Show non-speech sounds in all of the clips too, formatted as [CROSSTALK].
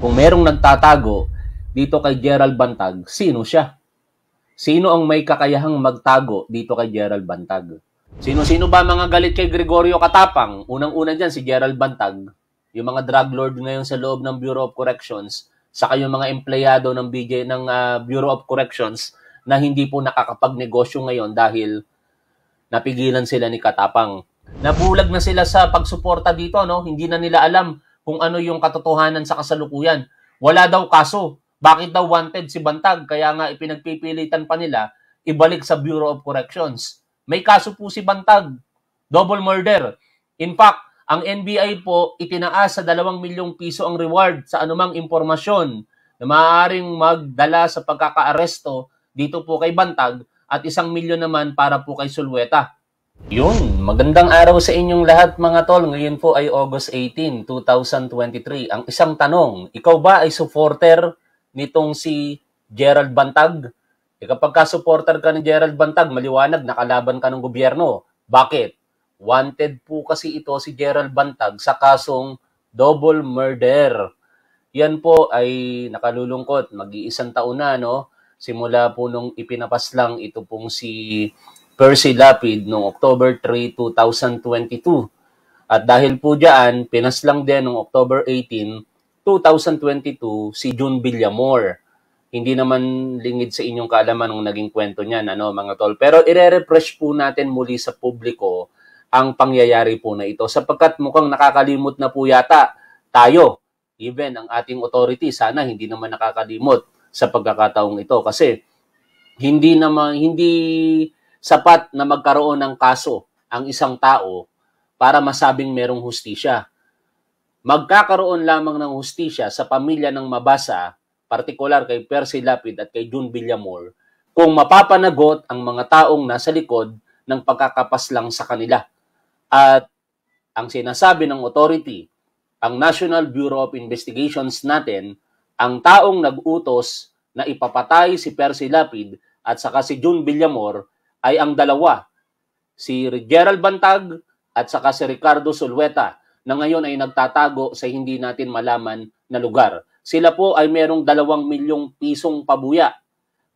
Kung merong nagtatago dito kay Gerald Bantag, sino siya? Sino ang may kakayahang magtago dito kay Gerald Bantag? Sino-sino ba mga galit kay Gregorio Katapang? Unang-una dyan si Gerald Bantag, yung mga drug lord ngayon sa loob ng Bureau of Corrections, saka yung mga empleyado ng BJ ng uh, Bureau of Corrections na hindi po nakakapagnegosyo ngayon dahil napigilan sila ni Katapang. Nabulag na sila sa pagsuporta dito, no? Hindi na nila alam kung ano yung katotohanan sa kasalukuyan. Wala daw kaso. Bakit daw wanted si Bantag? Kaya nga ipinagpipilitan pa nila ibalik sa Bureau of Corrections. May kaso po si Bantag. Double murder. In fact, ang NBI po itinaas sa 2 milyong piso ang reward sa anumang impormasyon na maaaring magdala sa pagkakaaresto dito po kay Bantag at isang milyon naman para po kay Sulweta. Yun, magandang araw sa inyong lahat mga tol. Ngayon po ay August 18, 2023. Ang isang tanong, ikaw ba ay supporter nitong si Gerald Bantag? E kapag ka supporter ka ni Gerald Bantag, maliwanag, nakalaban ka ng gobyerno. Bakit? Wanted po kasi ito si Gerald Bantag sa kasong double murder. Yan po ay nakalulungkot. Mag-iisang taon na, no? Simula po nung ipinapas lang ito pong si Percy Lapid noong October 3, 2022. At dahil po diyan, pinaslang din noong October 18, 2022 si June Villamor. Hindi naman lingid sa inyong kaalaman ng naging kwento niyan, ano mga tol. Pero ire-refresh po natin muli sa publiko ang pangyayari po na ito sapagkat mukhang nakakalimot na po yata tayo, even ang ating authority, sana hindi naman nakakalimot sa pagkakataong ito kasi hindi naman hindi sapat na magkaroon ng kaso ang isang tao para masabing merong hustisya. Magkakaroon lamang ng hustisya sa pamilya ng mabasa, partikular kay Percy Lapid at kay June Villamor, kung mapapanagot ang mga taong nasa likod ng pagkakapaslang sa kanila. At ang sinasabi ng authority, ang National Bureau of Investigations natin, ang taong nag-utos na ipapatay si Percy Lapid at saka si June Villamor ay ang dalawa, si Gerald Bantag at saka si Ricardo Sulweta na ngayon ay nagtatago sa hindi natin malaman na lugar. Sila po ay merong dalawang milyong pisong pabuya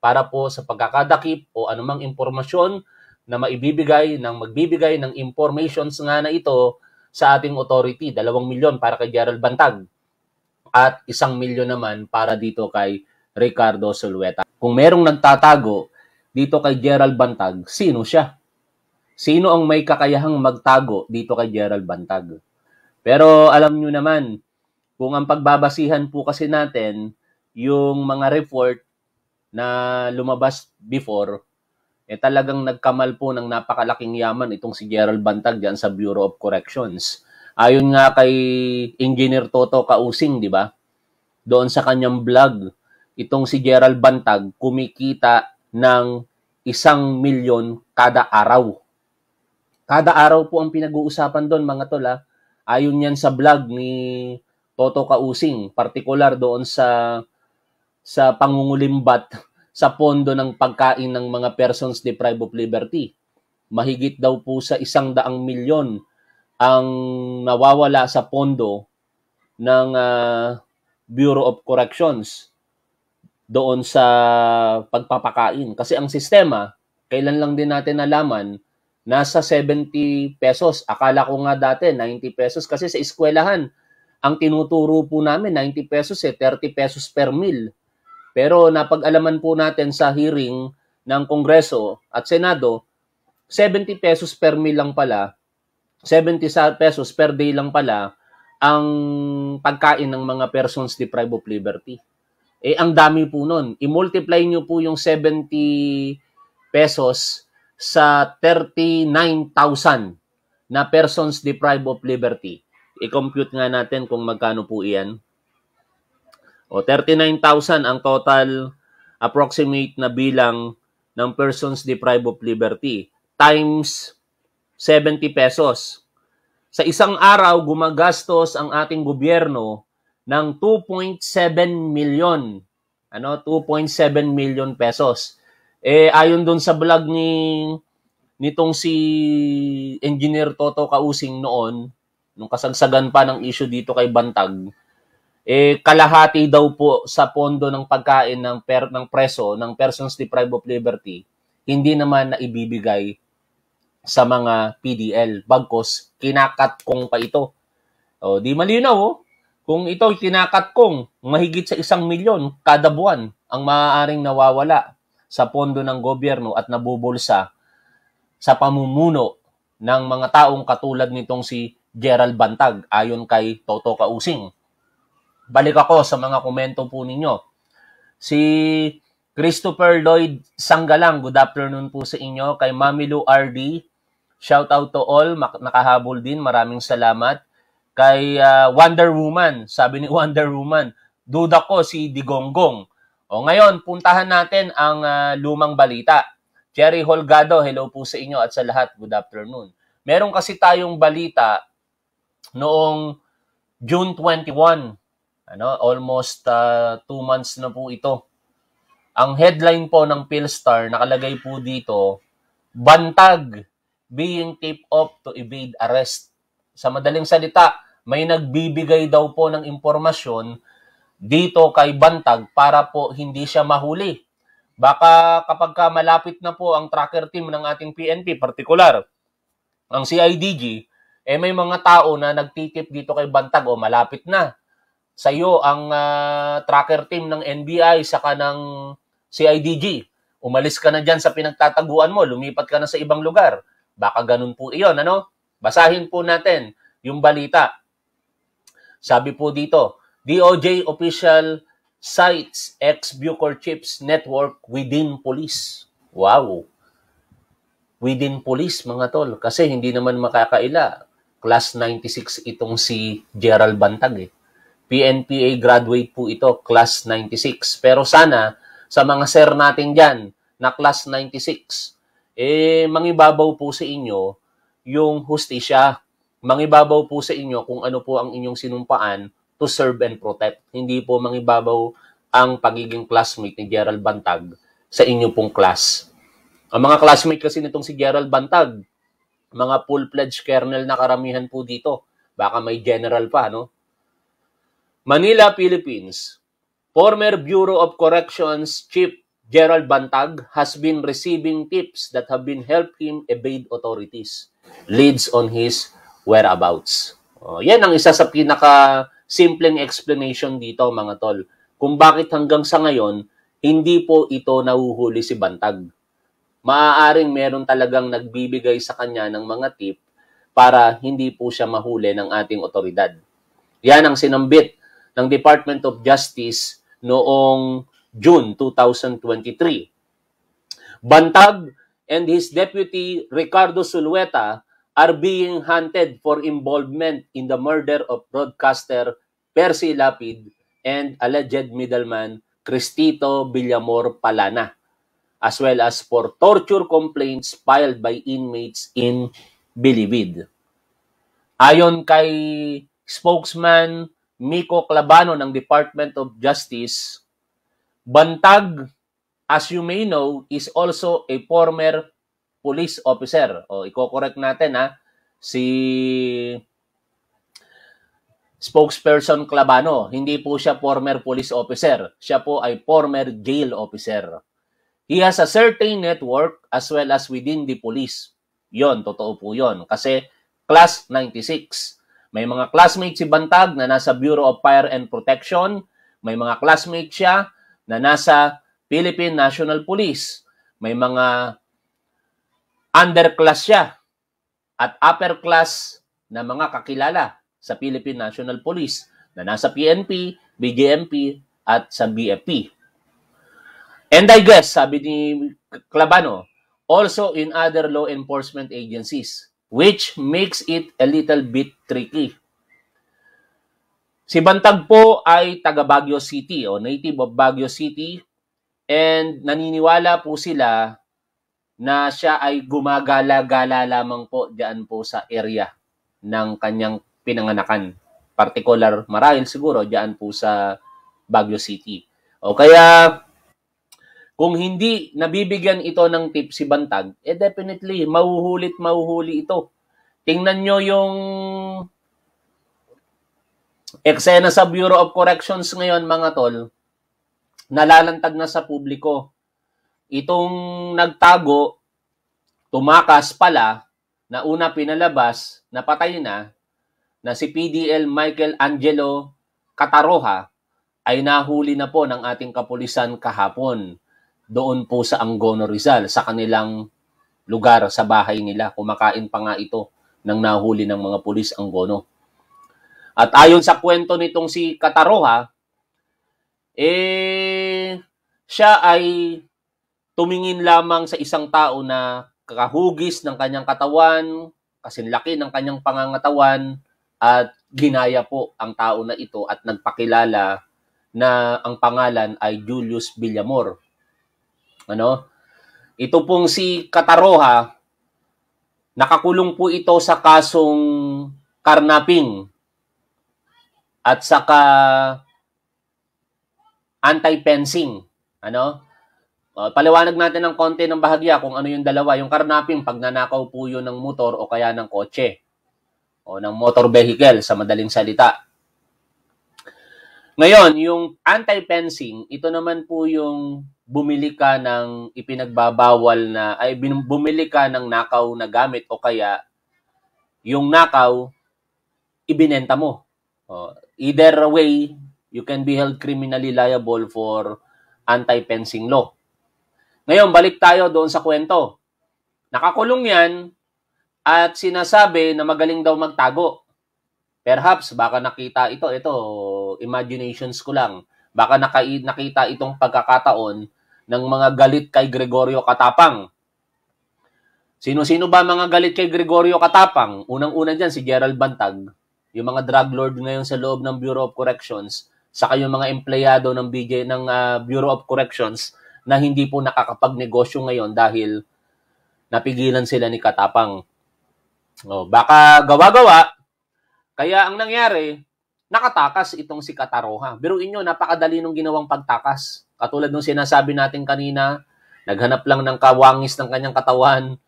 para po sa pagkakadakip o anumang impormasyon na maibibigay ng magbibigay ng informations nga na ito sa ating authority. Dalawang milyon para kay Gerald Bantag at isang milyon naman para dito kay Ricardo Solueta. Kung merong nagtatago dito kay Gerald Bantag, sino siya? Sino ang may kakayahang magtago dito kay Gerald Bantag? Pero alam nyo naman, kung ang pagbabasihan po kasi natin yung mga report na lumabas before, eh talagang nagkamal po ng napakalaking yaman itong si Gerald Bantag dyan sa Bureau of Corrections. Ayon nga kay Engineer Toto Kausing, di ba? Doon sa kanyang blog, itong si Gerald Bantag kumikita ng isang milyon kada araw. Kada araw po ang pinag-uusapan doon mga tola. ha. Ayon yan sa vlog ni Toto Kausing, partikular doon sa sa pangungulimbat [LAUGHS] sa pondo ng pagkain ng mga persons deprived of liberty. Mahigit daw po sa isang daang milyon ang nawawala sa pondo ng uh, Bureau of Corrections doon sa pagpapakain. Kasi ang sistema, kailan lang din natin nalaman, nasa 70 pesos. Akala ko nga dati 90 pesos kasi sa eskwelahan, ang tinuturo po namin 90 pesos eh, 30 pesos per meal. Pero napag-alaman po natin sa hearing ng Kongreso at Senado, 70 pesos per meal lang pala, 70 pesos per day lang pala ang pagkain ng mga persons deprived of liberty eh ang dami po nun. I-multiply nyo po yung 70 pesos sa 39,000 na persons deprived of liberty. I-compute nga natin kung magkano po iyan. O 39,000 ang total approximate na bilang ng persons deprived of liberty times 70 pesos. Sa isang araw, gumagastos ang ating gobyerno ng 2.7 million. Ano, 2.7 million pesos. Eh ayon doon sa vlog ni nitong si Engineer Toto Kausing noon, nung kasagsagan pa ng issue dito kay Bantag, eh kalahati daw po sa pondo ng pagkain ng per ng preso ng persons deprived of liberty hindi naman na ibibigay sa mga PDL bagkos kinakat kong pa ito. Oh, di malinaw oh. Kung ito tinakat kong mahigit sa isang milyon kada buwan ang maaaring nawawala sa pondo ng gobyerno at nabubulsa sa pamumuno ng mga taong katulad nitong si Gerald Bantag ayon kay Toto Kausing. Balik ako sa mga komento po ninyo. Si Christopher Lloyd Sanggalang, good afternoon po sa inyo. Kay Mamilu RD, shout out to all, nakahabol din, maraming salamat Kay uh, Wonder Woman, sabi ni [LAUGHS] Wonder Woman, duda ko si Digonggong. O ngayon, puntahan natin ang uh, lumang balita. Jerry Holgado, hello po sa inyo at sa lahat. Good afternoon. Meron kasi tayong balita noong June 21. Ano, almost uh, two months na po ito. Ang headline po ng Philstar, nakalagay po dito, Bantag being tip off to evade arrest. Sa madaling salita, may nagbibigay daw po ng impormasyon dito kay Bantag para po hindi siya mahuli. Baka kapag ka malapit na po ang tracker team ng ating PNP, partikular, ang CIDG, eh may mga tao na nagtitip dito kay Bantag o oh, malapit na. Sa iyo ang uh, tracker team ng NBI saka ng CIDG. Umalis ka na dyan sa pinagtataguan mo, lumipat ka na sa ibang lugar. Baka ganun po iyon, ano? Basahin po natin yung balita sabi po dito, DOJ official cites ex-Bucor Chips network within police. Wow! Within police mga tol. Kasi hindi naman makakaila. Class 96 itong si Gerald Bantag eh. PNPA graduate po ito, class 96. Pero sana, sa mga sir natin dyan, na class 96, eh, mangibabaw po sa inyo yung hustisya mangibabaw po sa inyo kung ano po ang inyong sinumpaan to serve and protect. Hindi po mangibabaw ang pagiging classmate ni Gerald Bantag sa inyo pong class. Ang mga classmate kasi nitong si Gerald Bantag, mga full-fledged kernel na karamihan po dito. Baka may general pa, no? Manila, Philippines. Former Bureau of Corrections Chief Gerald Bantag has been receiving tips that have been helped him evade authorities. Leads on his whereabouts. Oh, yan ang isa sa pinaka simpleng explanation dito mga tol. Kung bakit hanggang sa ngayon, hindi po ito nahuhuli si Bantag. Maaaring meron talagang nagbibigay sa kanya ng mga tip para hindi po siya mahuli ng ating otoridad. Yan ang sinambit ng Department of Justice noong June 2023. Bantag and his deputy Ricardo Sulueta are being hunted for involvement in the murder of broadcaster Percy Lapid and alleged middleman Cristito Villamor Palana, as well as for torture complaints filed by inmates in Bilibid. Ayon kay spokesman Miko Clabano ng Department of Justice, Bantag, as you may know, is also a former police officer. O i-correct natin ha, si spokesperson Clabano, hindi po siya former police officer. Siya po ay former jail officer. He has a certain network as well as within the police. Yon, totoo po yon. Kasi class 96. May mga classmates si Bantag na nasa Bureau of Fire and Protection. May mga classmates siya na nasa Philippine National Police. May mga underclass siya at upper class na mga kakilala sa Philippine National Police na nasa PNP, BGMP at sa BFP. And I guess, sabi ni Clabano, also in other law enforcement agencies, which makes it a little bit tricky. Si Bantag po ay taga Baguio City o native of Baguio City and naniniwala po sila na siya ay gumagala-gala lamang po diyan po sa area ng kanyang pinanganakan. Particular marahil siguro diyan po sa Baguio City. O kaya kung hindi nabibigyan ito ng tip si Bantag, eh definitely, mahuhulit mahuhuli ito. Tingnan nyo yung eksena sa Bureau of Corrections ngayon, mga tol, nalalantag na sa publiko. Itong nagtago, tumakas pala, na una pinalabas, napatay na, na si PDL Michael Angelo Cataroha ay nahuli na po ng ating kapulisan kahapon doon po sa Angono Rizal, sa kanilang lugar, sa bahay nila. Kumakain pa nga ito nang nahuli ng mga pulis Angono. At ayon sa kwento nitong si Kataroha, eh, siya ay tumingin lamang sa isang tao na kakahugis ng kanyang katawan, kasinlaki ng kanyang pangangatawan, at ginaya po ang tao na ito at nagpakilala na ang pangalan ay Julius Villamor. Ano? Ito pong si Kataroha, nakakulong po ito sa kasong karnaping at saka anti pensing Ano? Uh, paliwanag natin ng konti ng bahagya kung ano yung dalawa. Yung karnaping, pag nanakaw po yun ng motor o kaya ng kotse o ng motor vehicle sa madaling salita. Ngayon, yung anti-fencing, ito naman po yung bumili ka ng ipinagbabawal na, ay bumili ka ng nakaw na gamit o kaya yung nakaw, ibinenta mo. Uh, either way, you can be held criminally liable for anti-fencing law. Ngayon, balik tayo doon sa kwento. Nakakulong yan at sinasabi na magaling daw magtago. Perhaps, baka nakita ito, ito, imaginations ko lang. Baka naka- nakita itong pagkakataon ng mga galit kay Gregorio Katapang. Sino-sino ba mga galit kay Gregorio Katapang? Unang-una dyan, si Gerald Bantag, yung mga drug lord ngayon sa loob ng Bureau of Corrections, sa yung mga empleyado ng BJ ng uh, Bureau of Corrections na hindi po nakakapagnegosyo ngayon dahil napigilan sila ni Katapang. O, oh, baka gawa-gawa. Kaya ang nangyari, nakatakas itong si Kataroha. Biruin inyo, napakadali nung ginawang pagtakas. Katulad nung sinasabi natin kanina, naghanap lang ng kawangis ng kanyang katawan,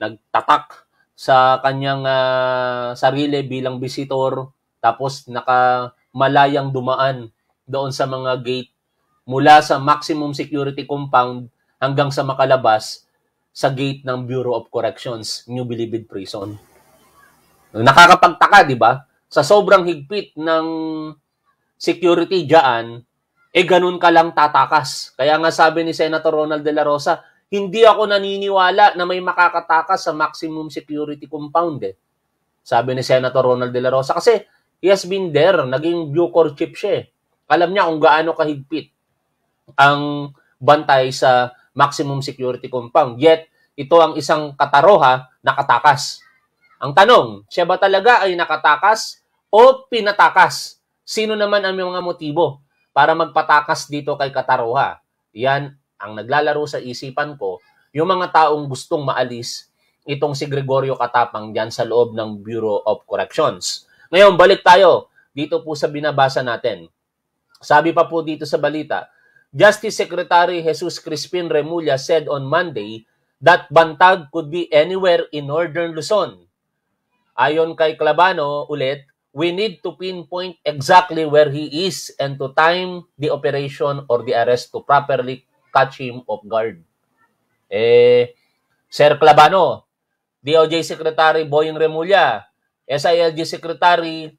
nagtatak sa kanyang uh, sarili bilang bisitor, tapos nakamalayang dumaan doon sa mga gate mula sa maximum security compound hanggang sa makalabas sa gate ng Bureau of Corrections, New Bilibid Prison. Nakakapagtaka, di ba? Sa sobrang higpit ng security dyan, eh ganun ka lang tatakas. Kaya nga sabi ni Senator Ronald De La Rosa, hindi ako naniniwala na may makakatakas sa maximum security compound eh. Sabi ni Senator Ronald De La Rosa kasi he has been there, naging Bucor chief siya eh. Alam niya kung gaano kahigpit ang bantay sa maximum security compound. Yet, ito ang isang kataroha na katakas. Ang tanong, siya ba talaga ay nakatakas o pinatakas? Sino naman ang mga motibo para magpatakas dito kay Kataroha? Yan ang naglalaro sa isipan ko, yung mga taong gustong maalis itong si Gregorio Katapang dyan sa loob ng Bureau of Corrections. Ngayon, balik tayo dito po sa binabasa natin. Sabi pa po dito sa balita, Justice Secretary Jesus Crispin Remulla said on Monday that bantag could be anywhere in northern Luzon. Ayon kay Clabano, ulit, we need to pinpoint exactly where he is and to time the operation or the arrest to properly catch him off guard. Eh, Sir Clabano, DOJ Secretary Boying Remulla, SILG Secretary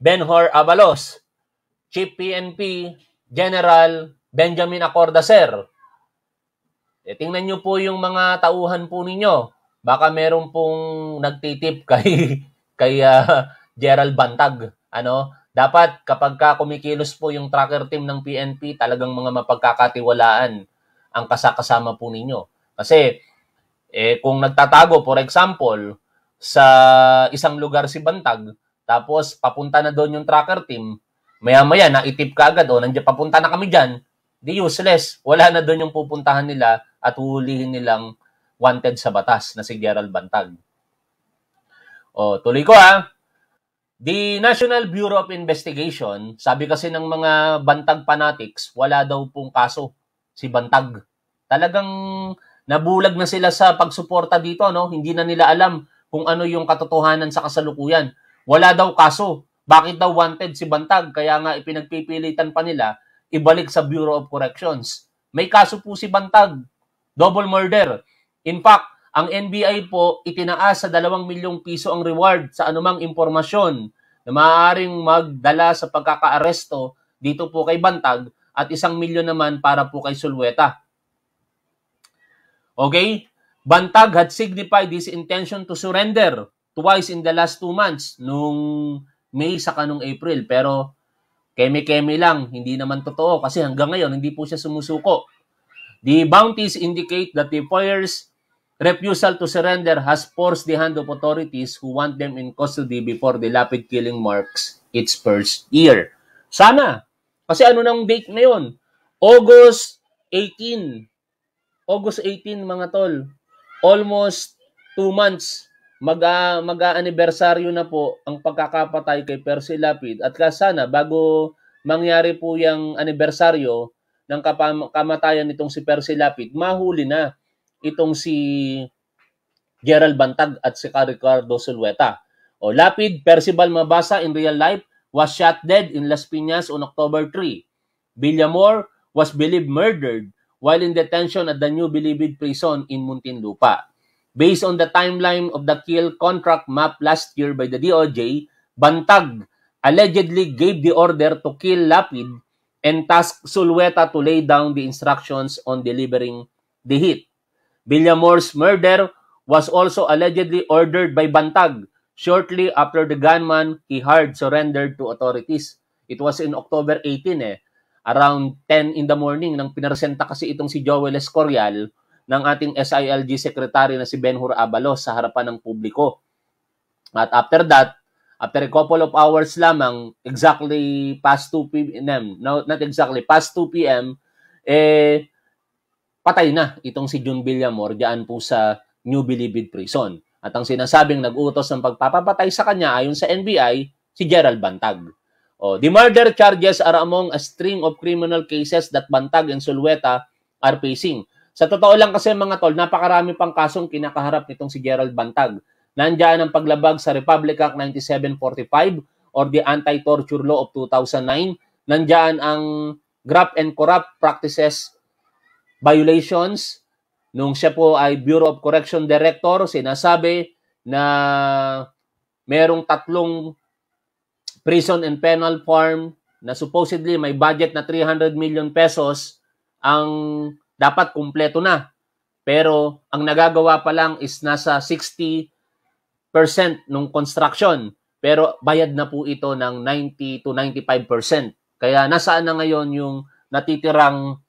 Benhor Avalos, Chief PNP General Benjamin Acorda, sir. E, tingnan nyo po yung mga tauhan po ninyo. Baka meron pong nagtitip [LAUGHS] kay, kay uh, Gerald Bantag. Ano? Dapat kapag ka kumikilos po yung tracker team ng PNP, talagang mga mapagkakatiwalaan ang kasakasama po ninyo. Kasi eh, kung nagtatago, for example, sa isang lugar si Bantag, tapos papunta na doon yung tracker team, Maya-maya, naitip ka agad, o, oh, nandiyan, papunta na kami dyan, di useless. Wala na doon yung pupuntahan nila at huhulihin nilang wanted sa batas na si Gerald Bantag. O, oh, tuloy ko ha. The National Bureau of Investigation, sabi kasi ng mga Bantag fanatics, wala daw pong kaso si Bantag. Talagang nabulag na sila sa pagsuporta dito, no? Hindi na nila alam kung ano yung katotohanan sa kasalukuyan. Wala daw kaso. Bakit daw wanted si Bantag? Kaya nga ipinagpipilitan pa nila ibalik sa Bureau of Corrections. May kaso po si Bantag. Double murder. In fact, ang NBI po itinaas sa 2 milyong piso ang reward sa anumang impormasyon na maaaring magdala sa pagkakaaresto dito po kay Bantag at isang milyon naman para po kay Sulweta. Okay? Bantag had signified his intention to surrender twice in the last two months nung may sa kanong April. Pero keme-keme lang, hindi naman totoo kasi hanggang ngayon hindi po siya sumusuko. The bounties indicate that the fire's refusal to surrender has forced the hand of authorities who want them in custody before the lapid killing marks its first year. Sana, kasi ano nang date na ngayon? August 18. August 18 mga tol. Almost two months mag uh, mag-aanibersaryo na po ang pagkakapatay kay Percy Lapid at sana bago mangyari po yung anibersaryo ng kapam- kamatayan nitong si Percy Lapid, mahuli na itong si Gerald Bantag at si Ricardo Sulueta. O Lapid, Percival Mabasa in real life was shot dead in Las Piñas on October 3. Villamor was believed murdered while in detention at the New Bilibid prison in Muntinlupa. Based on the timeline of the kill contract map last year by the DOJ, Bantag allegedly gave the order to kill Lapid and tasked Sulweta to lay down the instructions on delivering the hit. Villamore's murder was also allegedly ordered by Bantag shortly after the gunman Kihard surrendered to authorities. It was in October 18 eh, around 10 in the morning nang pinresenta kasi itong si Joel Escorial ng ating SILG Secretary na si Benhur Abalos sa harapan ng publiko. At after that, after a couple of hours lamang, exactly past 2 p.m., no, not exactly, past 2 p.m., eh, patay na itong si June Villamor dyan po sa New Bilibid Prison. At ang sinasabing nag-utos ng pagpapapatay sa kanya ayon sa NBI, si Gerald Bantag. Oh, the murder charges are among a string of criminal cases that Bantag and Sulweta are facing. Sa totoo lang kasi mga tol, napakarami pang kasong kinakaharap nitong si Gerald Bantag. Nandiyan ang paglabag sa Republic Act 9745 or the Anti-Torture Law of 2009. Nandiyan ang graft and corrupt practices violations. Nung siya po ay Bureau of Correction Director, sinasabi na merong tatlong prison and penal farm na supposedly may budget na 300 million pesos ang dapat kumpleto na. Pero ang nagagawa pa lang is nasa 60% nung construction. Pero bayad na po ito ng 90 to 95%. Kaya nasaan na ngayon yung natitirang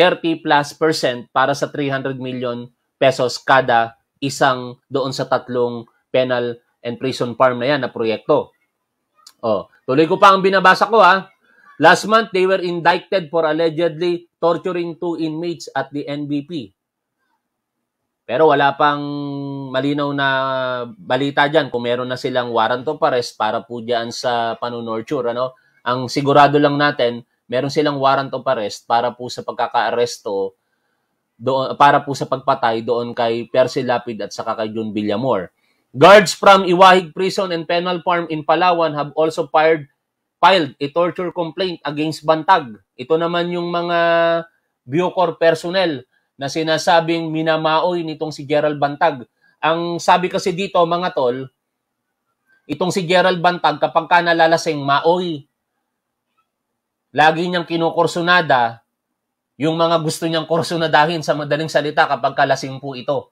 30 plus percent para sa 300 million pesos kada isang doon sa tatlong penal and prison farm na yan na proyekto. Oh, tuloy ko pa ang binabasa ko ha. Ah. Last month, they were indicted for allegedly torturing two inmates at the NBP. Pero wala pang malinaw na balita dyan kung meron na silang warrant of arrest para po dyan sa panunorture. Ano? Ang sigurado lang natin, meron silang warrant of arrest para po sa pagkaka doon, para po sa pagpatay doon kay Percy Lapid at saka kay June Villamor. Guards from Iwahig Prison and Penal Farm in Palawan have also fired filed a torture complaint against Bantag. Ito naman yung mga Bucor personnel na sinasabing minamaoy nitong si Gerald Bantag. Ang sabi kasi dito mga tol, itong si Gerald Bantag kapag ka nalalasing maoy. Lagi niyang kinukursunada yung mga gusto niyang kursunadahin sa madaling salita kapag kalasing po ito.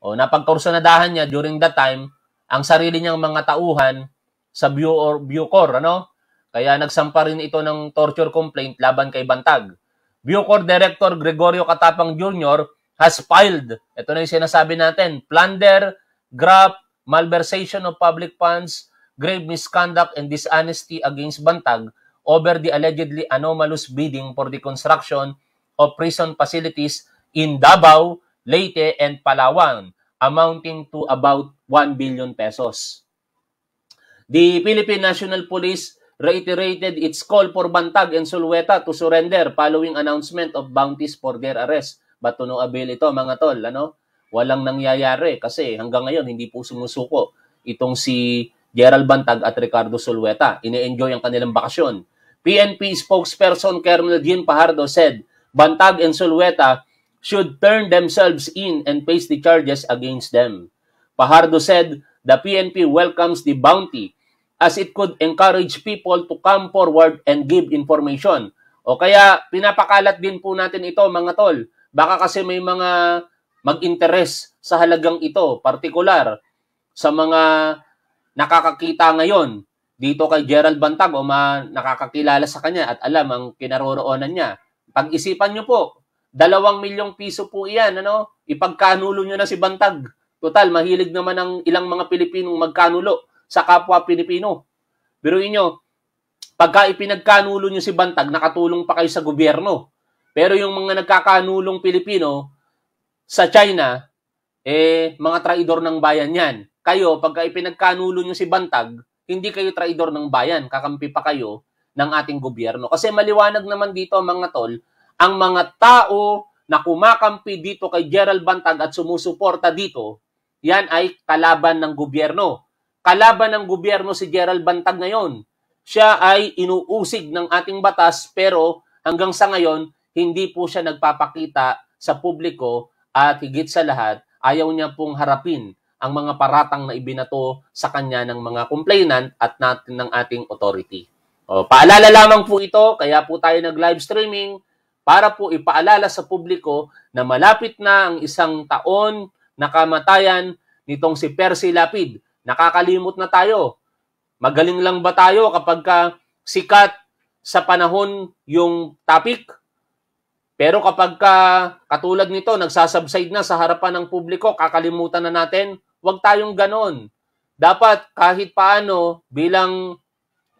O napagkursunadahan niya during that time ang sarili niyang mga tauhan sa Bucor, Bucor ano? Kaya nagsampa rin ito ng torture complaint laban kay Bantag. Bucor Director Gregorio Katapang Jr. has filed, ito na yung sinasabi natin, plunder, graft, malversation of public funds, grave misconduct and dishonesty against Bantag over the allegedly anomalous bidding for the construction of prison facilities in Davao, Leyte, and Palawan, amounting to about 1 billion pesos. The Philippine National Police reiterated its call for Bantag and Sulweta to surrender following announcement of bounties for their arrest. But to no avail ito mga tol, ano? Walang nangyayari kasi hanggang ngayon hindi po sumusuko itong si Gerald Bantag at Ricardo Sulweta. Ine-enjoy ang kanilang bakasyon. PNP spokesperson Colonel Jean Pajardo said, Bantag and Sulweta should turn themselves in and face the charges against them. Pajardo said, the PNP welcomes the bounty as it could encourage people to come forward and give information. O kaya pinapakalat din po natin ito mga tol. Baka kasi may mga mag interest sa halagang ito, particular sa mga nakakakita ngayon dito kay Gerald Bantag o ma nakakakilala sa kanya at alam ang kinaroroonan niya. Pag-isipan niyo po, dalawang milyong piso po iyan, ano? Ipagkanulo niyo na si Bantag. Total, mahilig naman ang ilang mga Pilipinong magkanulo sa kapwa Pilipino. Biruin nyo, pagka ipinagkanulo nyo si Bantag, nakatulong pa kayo sa gobyerno. Pero yung mga nagkakanulong Pilipino sa China, eh, mga traidor ng bayan yan. Kayo, pagka ipinagkanulo nyo si Bantag, hindi kayo traidor ng bayan. Kakampi pa kayo ng ating gobyerno. Kasi maliwanag naman dito, mga tol, ang mga tao na kumakampi dito kay Gerald Bantag at sumusuporta dito, yan ay kalaban ng gobyerno kalaban ng gobyerno si Gerald Bantag ngayon. Siya ay inuusig ng ating batas pero hanggang sa ngayon hindi po siya nagpapakita sa publiko at higit sa lahat ayaw niya pong harapin ang mga paratang na ibinato sa kanya ng mga complainant at natin ng ating authority. O, paalala lamang po ito, kaya po tayo nag-live streaming para po ipaalala sa publiko na malapit na ang isang taon na kamatayan nitong si Percy Lapid Nakakalimot na tayo. Magaling lang ba tayo kapag ka sikat sa panahon yung topic? Pero kapag ka, katulad nito, nagsasubside na sa harapan ng publiko, kakalimutan na natin, huwag tayong ganon. Dapat kahit paano bilang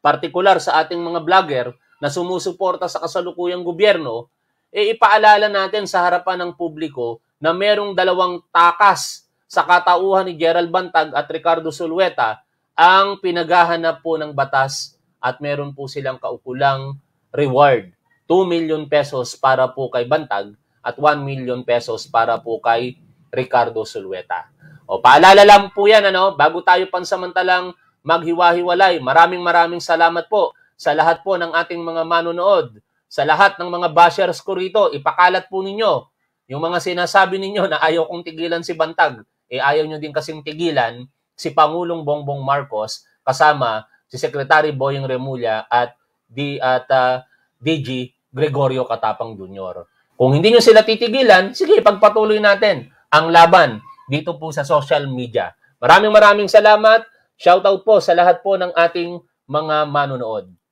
partikular sa ating mga vlogger na sumusuporta sa kasalukuyang gobyerno, e ipaalala natin sa harapan ng publiko na merong dalawang takas sa katauhan ni Gerald Bantag at Ricardo Sulweta ang pinaghahanap po ng batas at meron po silang kaukulang reward. 2 million pesos para po kay Bantag at 1 million pesos para po kay Ricardo Sulweta. O paalala lang po yan ano, bago tayo pansamantalang maghiwa-hiwalay. Maraming maraming salamat po sa lahat po ng ating mga manonood. Sa lahat ng mga bashers ko rito, ipakalat po ninyo yung mga sinasabi ninyo na ayaw kong tigilan si Bantag eh ayaw nyo din kasing tigilan si Pangulong Bongbong Marcos kasama si Secretary Boying Remulla at di at uh, ah, DG Gregorio Katapang Jr. Kung hindi nyo sila titigilan, sige, pagpatuloy natin ang laban dito po sa social media. Maraming maraming salamat. Shoutout po sa lahat po ng ating mga manonood.